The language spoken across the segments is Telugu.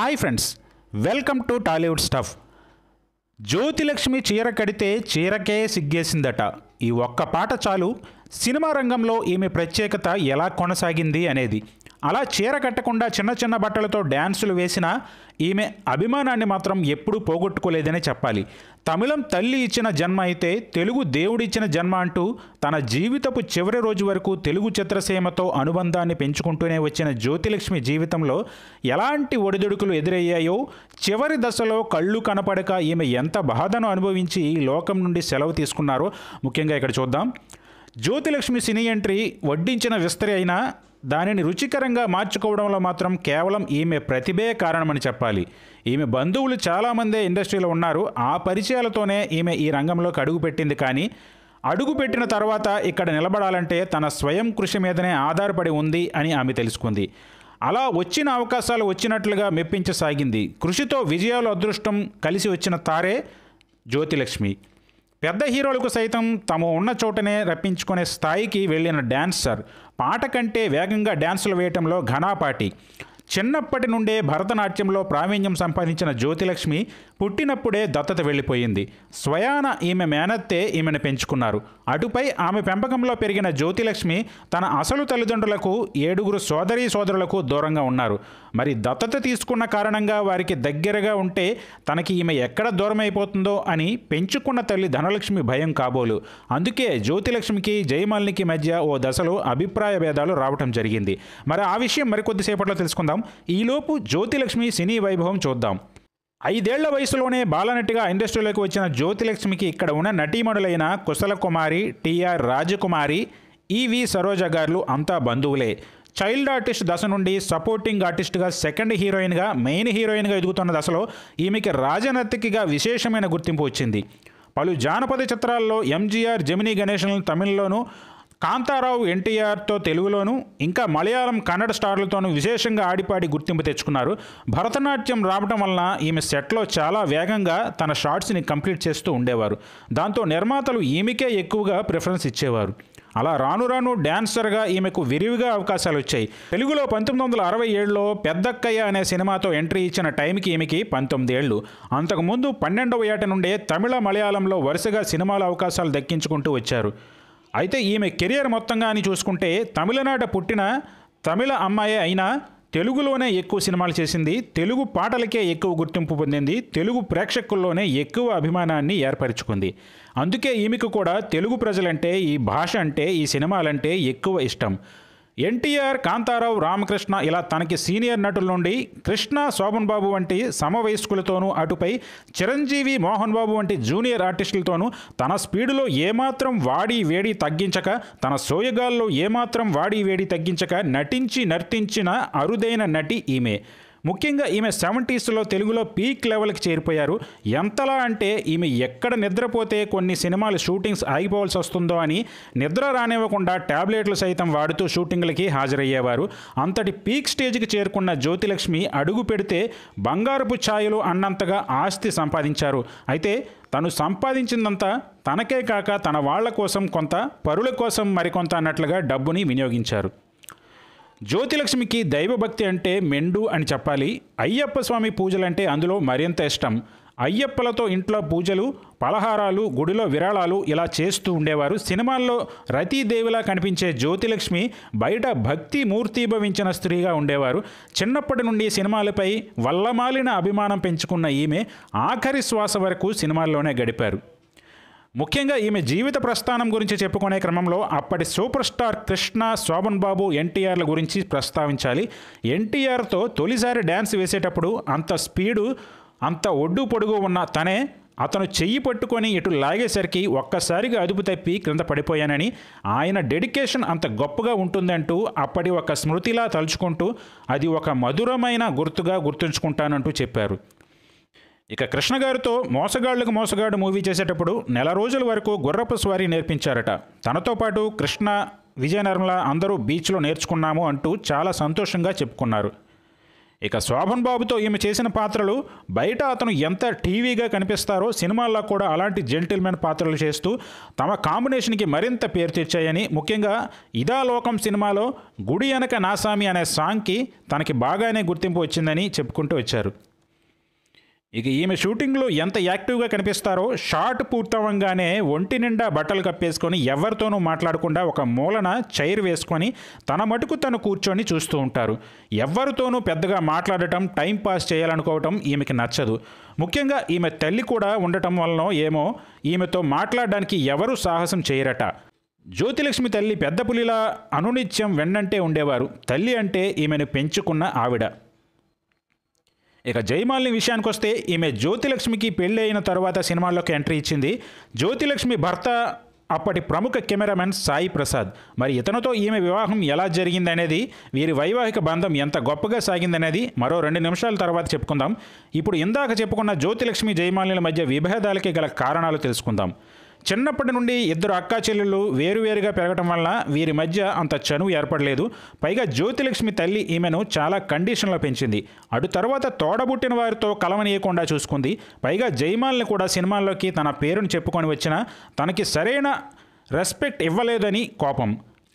hi friends welcome to Tollywood stuff Jyothilakshmi చీర కడితే చీరకే సిగ్గేసిందట ఈ ఒక్క పాట చాలు సినిమా రంగంలో ఈమె ప్రత్యేకత ఎలా కొనసాగింది అనేది అలా చీర కట్టకుండా చిన్న చిన్న బట్టలతో డ్యాన్సులు వేసిన ఈమె అభిమానాన్ని మాత్రం ఎప్పుడూ పోగొట్టుకోలేదనే చెప్పాలి తమిళం తల్లి ఇచ్చిన జన్మ అయితే తెలుగు దేవుడిచ్చిన జన్మ అంటూ తన జీవితపు చివరి రోజు వరకు తెలుగు చిత్రసీమతో అనుబంధాన్ని పెంచుకుంటూనే వచ్చిన జ్యోతిలక్ష్మి జీవితంలో ఎలాంటి ఒడిదుడుకులు ఎదురయ్యాయో చివరి దశలో కళ్ళు కనపడక ఈమె ఎంత బాధను అనుభవించి ఈ లోకం నుండి సెలవు తీసుకున్నారో ముఖ్యంగా ఇక్కడ చూద్దాం జ్యోతిలక్ష్మి సినీ ఎంట్రీ వడ్డించిన విస్తరి అయినా దానిని రుచికరంగా మార్చుకోవడంలో మాత్రం కేవలం ఈమె ప్రతిభే కారణమని చెప్పాలి ఈమె బంధువులు చాలామందే ఇండస్ట్రీలో ఉన్నారు ఆ పరిచయాలతోనే ఈమె ఈ రంగంలోకి అడుగుపెట్టింది కానీ అడుగుపెట్టిన తర్వాత ఇక్కడ నిలబడాలంటే తన స్వయం కృషి మీదనే ఆధారపడి ఉంది అని ఆమె తెలుసుకుంది అలా వచ్చిన అవకాశాలు వచ్చినట్లుగా మెప్పించసాగింది కృషితో విజయాలు అదృష్టం కలిసి వచ్చిన తారే జ్యోతిలక్ష్మి పెద్ద హీరోలకు సైతం తాము ఉన్న చోటనే రప్పించుకునే స్థాయికి వెళ్ళిన డ్యాన్సర్ పాట కంటే వేగంగా డ్యాన్సులు వేయటంలో ఘనాపాటి చిన్నప్పటి నుండే భరతనాట్యంలో ప్రావీణ్యం సంపాదించిన జ్యోతిలక్ష్మి పుట్టినప్పుడే దత్తత వెళ్ళిపోయింది స్వయాన ఈమె మేనత్తే ఈమెను పెంచుకున్నారు అటుపై ఆమె పెంపకంలో పెరిగిన జ్యోతిలక్ష్మి తన అసలు తల్లిదండ్రులకు ఏడుగురు సోదరీ సోదరులకు దూరంగా ఉన్నారు మరి దత్తత తీసుకున్న కారణంగా వారికి దగ్గరగా ఉంటే తనకి ఈమె ఎక్కడ దూరం అయిపోతుందో అని పెంచుకున్న తల్లి ధనలక్ష్మి భయం కాబోలు అందుకే జ్యోతిలక్ష్మికి జయమాలినికి మధ్య ఓ దశలో అభిప్రాయ భేదాలు రావటం జరిగింది మరి ఆ విషయం మరికొద్దిసేపట్లో తెలుసుకుందాం మాట్లాడుకుందాం ఈలోపు జ్యోతిలక్ష్మి సినీ వైభవం చూద్దాం ఐదేళ్ల వయసులోనే బాలనటిగా ఇండస్ట్రీలోకి వచ్చిన జ్యోతిలక్ష్మికి ఇక్కడ ఉన్న నటీమణులైన కుశల కుమారి టిఆర్ రాజకుమారి ఈవి సరోజ గారులు అంతా బంధువులే చైల్డ్ ఆర్టిస్ట్ దశ నుండి సపోర్టింగ్ ఆర్టిస్ట్గా సెకండ్ హీరోయిన్గా మెయిన్ హీరోయిన్గా ఎదుగుతున్న దశలో ఈమెకి రాజనర్తికిగా విశేషమైన గుర్తింపు వచ్చింది పలు జానపద చిత్రాల్లో ఎంజీఆర్ జమినీ గణేష్లను తమిళ్లోనూ కాంతారావు ఎన్టీఆర్తో తెలుగులోను ఇంకా మలయాళం కన్నడ స్టార్లతోనూ విశేషంగా ఆడిపాడి గుర్తింపు తెచ్చుకున్నారు భరతనాట్యం రావడం వలన ఈమె సెట్లో చాలా వేగంగా తన షార్ట్స్ని కంప్లీట్ చేస్తూ ఉండేవారు దాంతో నిర్మాతలు ఈమెకే ఎక్కువగా ప్రిఫరెన్స్ ఇచ్చేవారు అలా రాను రాను డ్యాన్సర్గా ఈమెకు విరివిగా అవకాశాలు వచ్చాయి తెలుగులో పంతొమ్మిది వందల అరవై ఏడులో పెద్దక్కయ్య అనే సినిమాతో ఎంట్రీ ఇచ్చిన టైంకి ఈమెకి పంతొమ్మిది ఏళ్ళు అంతకుముందు పన్నెండవ ఏట నుండే తమిళ మలయాళంలో వరుసగా సినిమాల అవకాశాలు దక్కించుకుంటూ వచ్చారు అయితే ఈమె కెరియర్ మొత్తంగా అని చూసుకుంటే తమిళనాట పుట్టిన తమిళ అమ్మాయే అయినా తెలుగులోనే ఎక్కువ సినిమాలు చేసింది తెలుగు పాటలకే ఎక్కువ గుర్తింపు పొందింది తెలుగు ప్రేక్షకుల్లోనే ఎక్కువ అభిమానాన్ని ఏర్పరచుకుంది అందుకే ఈమెకు కూడా తెలుగు ప్రజలంటే ఈ భాష అంటే ఈ సినిమాలంటే ఎక్కువ ఇష్టం ఎన్టీఆర్ కాంతారావు రామకృష్ణ ఇలా తనకి సీనియర్ నటుల నుండి కృష్ణ శోభన్ బాబు వంటి సమవయస్కులతోనూ అటుపై చిరంజీవి మోహన్ బాబు వంటి జూనియర్ ఆర్టిస్టులతోనూ తన స్పీడులో ఏమాత్రం వాడి వేడి తగ్గించక తన సోయగాల్లో ఏమాత్రం వాడి వేడి తగ్గించక నటించి నర్తించిన అరుదైన నటి ఈమె ముఖ్యంగా ఈమె సెవెంటీస్లో తెలుగులో పీక్ లెవెల్కి చేరిపోయారు ఎంతలా అంటే ఈమె ఎక్కడ నిద్రపోతే కొన్ని సినిమాలు షూటింగ్స్ ఆగిపోవాల్సి వస్తుందో అని నిద్ర రానివ్వకుండా ట్యాబ్లెట్లు సైతం వాడుతూ షూటింగ్లకి హాజరయ్యేవారు అంతటి పీక్ స్టేజ్కి చేరుకున్న జ్యోతిలక్ష్మి అడుగు పెడితే బంగారపు ఛాయలు అన్నంతగా ఆస్తి సంపాదించారు అయితే తను సంపాదించిందంతా తనకే కాక తన వాళ్ల కోసం కొంత పరుల కోసం మరికొంత అన్నట్లుగా డబ్బుని వినియోగించారు జ్యోతిలక్ష్మికి దైవభక్తి అంటే మెండు అని చెప్పాలి అయ్యప్ప స్వామి పూజలంటే అందులో మరింత ఇష్టం అయ్యప్పలతో ఇంట్లో పూజలు పలహారాలు గుడిలో విరాళాలు ఇలా చేస్తూ ఉండేవారు సినిమాల్లో రతీదేవిలా కనిపించే జ్యోతిలక్ష్మి బయట భక్తి మూర్తిభవించిన స్త్రీగా ఉండేవారు చిన్నప్పటి నుండి సినిమాలపై వల్లమాలిన అభిమానం పెంచుకున్న ఈమె ఆఖరి శ్వాస వరకు సినిమాల్లోనే గడిపారు ముఖ్యంగా ఈమె జీవిత ప్రస్థానం గురించి చెప్పుకునే క్రమంలో అప్పటి సూపర్ స్టార్ కృష్ణ శోభన్ బాబు ఎన్టీఆర్ల గురించి ప్రస్తావించాలి ఎన్టీఆర్తో తొలిసారి డ్యాన్స్ వేసేటప్పుడు అంత స్పీడు అంత ఒడ్డు పొడుగు ఉన్న తనే అతను చెయ్యి పట్టుకొని ఇటు లాగేసరికి ఒక్కసారిగా అదుపు తప్పి క్రింద పడిపోయానని ఆయన డెడికేషన్ అంత గొప్పగా ఉంటుందంటూ అప్పటి ఒక స్మృతిలా తలుచుకుంటూ అది ఒక మధురమైన గుర్తుగా గుర్తుంచుకుంటానంటూ చెప్పారు ఇక కృష్ణ గారితో మోసగాళ్లకు మోసగాడు మూవీ చేసేటప్పుడు నెల రోజుల వరకు గుర్రపు స్వారీ నేర్పించారట తనతో పాటు కృష్ణ విజయ నిర్మల అందరూ బీచ్లో నేర్చుకున్నాము అంటూ చాలా సంతోషంగా చెప్పుకున్నారు ఇక శోభన్ బాబుతో ఈమె చేసిన పాత్రలు బయట అతను ఎంత టీవీగా కనిపిస్తారో సినిమాల్లో కూడా అలాంటి జెంటిల్మెన్ పాత్రలు చేస్తూ తమ కాంబినేషన్కి మరింత పేరు తెచ్చాయని ముఖ్యంగా ఇదా లోకం సినిమాలో గుడి వెనక నాసామి అనే సాంగ్కి తనకి బాగానే గుర్తింపు వచ్చిందని చెప్పుకుంటూ వచ్చారు ఇక ఈమె షూటింగ్లో ఎంత యాక్టివ్గా కనిపిస్తారో షాట్ పూర్తవంగానే ఒంటి నిండా బట్టలు కప్పేసుకొని ఎవరితోనూ మాట్లాడకుండా ఒక మూలన చైర్ వేసుకొని తన మటుకు తను కూర్చొని చూస్తూ ఉంటారు ఎవరితోనూ పెద్దగా మాట్లాడటం టైం పాస్ చేయాలనుకోవటం ఈమెకి నచ్చదు ముఖ్యంగా ఈమె తల్లి కూడా ఉండటం వలన ఏమో ఈమెతో మాట్లాడడానికి ఎవరూ సాహసం చేయరట జ్యోతిలక్ష్మి తల్లి పెద్ద పులిలా అనునిత్యం వెన్నంటే ఉండేవారు తల్లి అంటే ఈమెను పెంచుకున్న ఆవిడ ఇక జయమాలిని విషయానికి వస్తే ఈమె జ్యోతిలక్ష్మికి పెళ్ళి అయిన తర్వాత సినిమాల్లోకి ఎంట్రీ ఇచ్చింది జ్యోతిలక్ష్మి భర్త అప్పటి ప్రముఖ కెమెరామెన్ సాయి ప్రసాద్ మరి ఇతనితో ఈమె వివాహం ఎలా జరిగిందనేది వీరి వైవాహిక బంధం ఎంత గొప్పగా సాగిందనేది మరో రెండు నిమిషాల తర్వాత చెప్పుకుందాం ఇప్పుడు ఇందాక చెప్పుకున్న జ్యోతిలక్ష్మి జయమాలిని మధ్య విభేదాలకి గల కారణాలు తెలుసుకుందాం చిన్నప్పటి నుండి ఇద్దరు అక్కా చెల్లెళ్ళు వేరువేరుగా పెరగటం వల్ల వీరి మధ్య అంత చనువు ఏర్పడలేదు పైగా జ్యోతిలక్ష్మి తల్లి ఈమెను చాలా కండిషన్లో పెంచింది అటు తర్వాత తోడబుట్టిన వారితో కలవనీయకుండా చూసుకుంది పైగా జైమాల్ని కూడా సినిమాల్లోకి తన పేరును చెప్పుకొని వచ్చినా తనకి సరైన రెస్పెక్ట్ ఇవ్వలేదని కోపం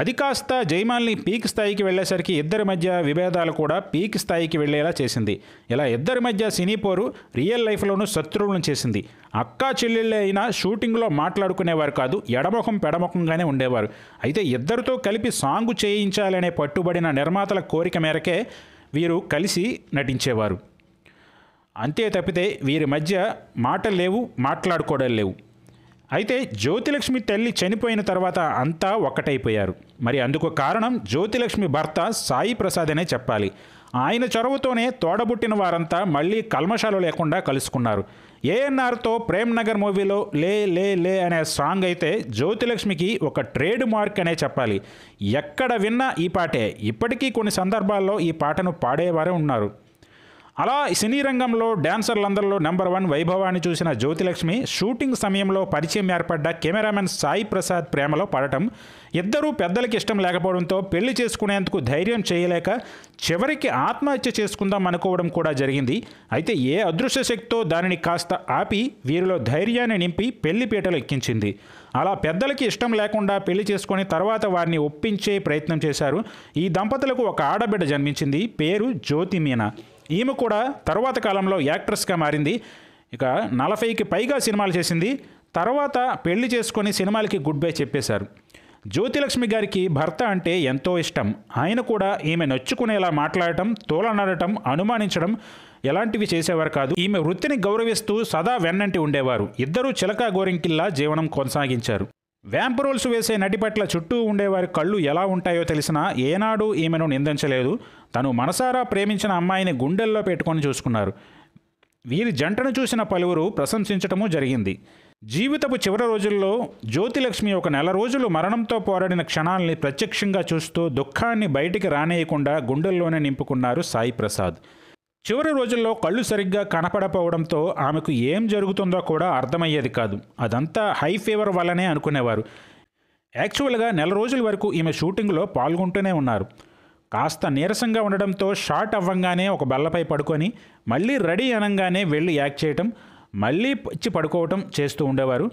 అది కాస్త జైమాల్ని పీక్ స్థాయికి వెళ్లేసరికి ఇద్దరి మధ్య విభేదాలు కూడా పీక్ స్థాయికి వెళ్లేలా చేసింది ఇలా ఇద్దరి మధ్య సినీ పోరు రియల్ లైఫ్లోనూ శత్రువులను చేసింది అక్కా చెల్లెళ్ళే అయినా షూటింగ్లో మాట్లాడుకునేవారు కాదు ఎడమొఖం పెడమొఖంగానే ఉండేవారు అయితే ఇద్దరితో కలిపి సాంగు చేయించాలనే పట్టుబడిన నిర్మాతల కోరిక మేరకే వీరు కలిసి నటించేవారు అంతే తప్పితే వీరి మధ్య మాటలు లేవు మాట్లాడుకోవడం లేవు అయితే జ్యోతిలక్ష్మి తల్లి చనిపోయిన తర్వాత అంతా ఒక్కటైపోయారు మరి అందుకు కారణం జ్యోతిలక్ష్మి భర్త సాయి ప్రసాద్ అనే చెప్పాలి ఆయన చొరవతోనే తోడబుట్టిన వారంతా మళ్ళీ కల్మశాలు లేకుండా కలుసుకున్నారు ఏఎన్ఆర్తో ప్రేమ్ నగర్ మూవీలో లే లే లే అనే సాంగ్ అయితే జ్యోతిలక్ష్మికి ఒక ట్రేడ్ మార్క్ అనే చెప్పాలి ఎక్కడ విన్నా ఈ పాటే ఇప్పటికీ కొన్ని సందర్భాల్లో ఈ పాటను పాడేవారే ఉన్నారు అలా సినీ రంగంలో డ్యాన్సర్లందరిలో నెంబర్ వన్ వైభవాన్ని చూసిన జ్యోతిలక్ష్మి షూటింగ్ సమయంలో పరిచయం ఏర్పడ్డ కెమెరామెన్ సాయి ప్రసాద్ ప్రేమలో పడటం ఇద్దరూ పెద్దలకి ఇష్టం లేకపోవడంతో పెళ్లి చేసుకునేందుకు ధైర్యం చేయలేక చివరికి ఆత్మహత్య చేసుకుందాం అనుకోవడం కూడా జరిగింది అయితే ఏ అదృశ్య శక్తితో దానిని కాస్త ఆపి వీరిలో ధైర్యాన్ని నింపి పెళ్లి పీటలు ఎక్కించింది అలా పెద్దలకి ఇష్టం లేకుండా పెళ్లి చేసుకుని తర్వాత వారిని ఒప్పించే ప్రయత్నం చేశారు ఈ దంపతులకు ఒక ఆడబిడ్డ జన్మించింది పేరు జ్యోతిమీనా ఈమె కూడా తర్వాత కాలంలో యాక్ట్రెస్గా మారింది ఇక నలభైకి పైగా సినిమాలు చేసింది తర్వాత పెళ్లి చేసుకొని సినిమాలకి గుడ్ బై చెప్పేశారు జ్యోతిలక్ష్మి గారికి భర్త అంటే ఎంతో ఇష్టం ఆయన కూడా ఈమె నొచ్చుకునేలా మాట్లాడటం తోలనడటం అనుమానించడం ఎలాంటివి చేసేవారు కాదు ఈమె వృత్తిని గౌరవిస్తూ సదా వెన్నంటి ఉండేవారు ఇద్దరూ చిలకా గోరింకిల్లా జీవనం కొనసాగించారు రోల్స్ వేసే నటి పట్ల చుట్టూ ఉండేవారి కళ్ళు ఎలా ఉంటాయో తెలిసినా ఏనాడు ఈమెను నిందించలేదు తను మనసారా ప్రేమించిన అమ్మాయిని గుండెల్లో పెట్టుకొని చూసుకున్నారు వీరి జంటను చూసిన పలువురు ప్రశంసించటము జరిగింది జీవితపు చివరి రోజుల్లో జ్యోతిలక్ష్మి ఒక నెల రోజులు మరణంతో పోరాడిన క్షణాల్ని ప్రత్యక్షంగా చూస్తూ దుఃఖాన్ని బయటికి రానేయకుండా గుండెల్లోనే నింపుకున్నారు సాయి ప్రసాద్ చివరి రోజుల్లో కళ్ళు సరిగ్గా కనపడపోవడంతో ఆమెకు ఏం జరుగుతుందో కూడా అర్థమయ్యేది కాదు అదంతా హై ఫీవర్ వల్లనే అనుకునేవారు యాక్చువల్గా నెల రోజుల వరకు ఈమె షూటింగ్లో పాల్గొంటూనే ఉన్నారు కాస్త నీరసంగా ఉండడంతో షార్ట్ అవ్వంగానే ఒక బల్లపై పడుకొని మళ్ళీ రెడీ అనంగానే వెళ్ళి యాక్ట్ చేయటం మళ్ళీ ఇచ్చి పడుకోవటం చేస్తూ ఉండేవారు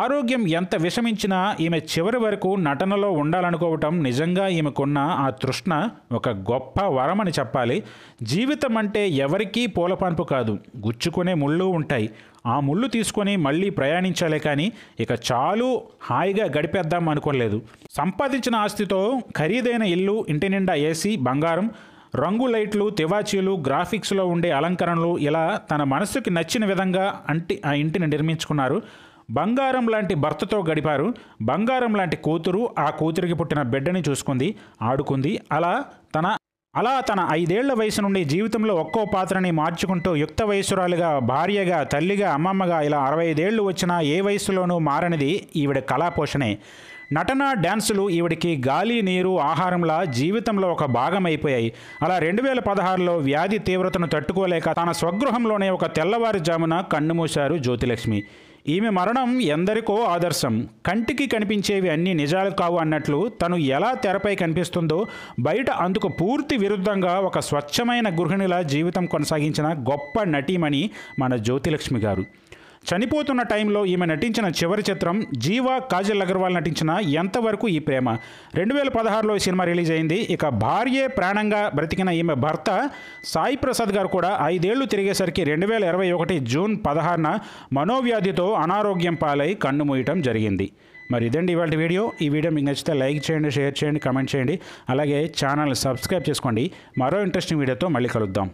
ఆరోగ్యం ఎంత విషమించినా ఈమె చివరి వరకు నటనలో ఉండాలనుకోవటం నిజంగా ఈమెకున్న ఆ తృష్ణ ఒక గొప్ప వరమని చెప్పాలి జీవితం అంటే ఎవరికీ పూలపాన్పు కాదు గుచ్చుకునే ముళ్ళు ఉంటాయి ఆ ముళ్ళు తీసుకొని మళ్ళీ ప్రయాణించాలే కానీ ఇక చాలు హాయిగా గడిపేద్దాం అనుకోలేదు సంపాదించిన ఆస్తితో ఖరీదైన ఇల్లు ఇంటి నిండా ఏసీ బంగారం రంగు లైట్లు తివాచీలు గ్రాఫిక్స్లో ఉండే అలంకరణలు ఇలా తన మనసుకి నచ్చిన విధంగా అంటి ఆ ఇంటిని నిర్మించుకున్నారు బంగారం లాంటి భర్తతో గడిపారు బంగారం లాంటి కూతురు ఆ కూతురికి పుట్టిన బిడ్డని చూసుకుంది ఆడుకుంది అలా తన అలా తన ఐదేళ్ల వయసు నుండి జీవితంలో ఒక్కో పాత్రని మార్చుకుంటూ యుక్త వయసురాలుగా భార్యగా తల్లిగా అమ్మమ్మగా ఇలా అరవై ఐదేళ్లు వచ్చినా ఏ వయసులోనూ మారనిది ఈవిడ కళాపోషణే నటన డ్యాన్సులు ఈవిడికి గాలి నీరు ఆహారంలా జీవితంలో ఒక భాగం అయిపోయాయి అలా రెండు వేల పదహారులో వ్యాధి తీవ్రతను తట్టుకోలేక తన స్వగృహంలోనే ఒక తెల్లవారుజామున కన్నుమూశారు జ్యోతిలక్ష్మి ఈమె మరణం ఎందరికో ఆదర్శం కంటికి కనిపించేవి అన్ని నిజాలు కావు అన్నట్లు తను ఎలా తెరపై కనిపిస్తుందో బయట అందుకు పూర్తి విరుద్ధంగా ఒక స్వచ్ఛమైన గృహిణిలా జీవితం కొనసాగించిన గొప్ప నటీమణి మన జ్యోతిలక్ష్మి గారు చనిపోతున్న టైంలో ఈమె నటించిన చివరి చిత్రం జీవా కాజల్ అగర్వాల్ నటించిన ఎంతవరకు ఈ ప్రేమ రెండు వేల పదహారులో ఈ సినిమా రిలీజ్ అయింది ఇక భార్యే ప్రాణంగా బ్రతికిన ఈమె భర్త సాయి ప్రసాద్ గారు కూడా ఐదేళ్లు తిరిగేసరికి రెండు వేల ఇరవై ఒకటి జూన్ పదహారున మనోవ్యాధితో అనారోగ్యం పాలై కన్ను మూయటం జరిగింది మరి ఇదండి ఇవాళ వీడియో ఈ వీడియో మీకు నచ్చితే లైక్ చేయండి షేర్ చేయండి కమెంట్ చేయండి అలాగే ఛానల్ సబ్స్క్రైబ్ చేసుకోండి మరో ఇంట్రెస్టింగ్ వీడియోతో మళ్ళీ కలుద్దాం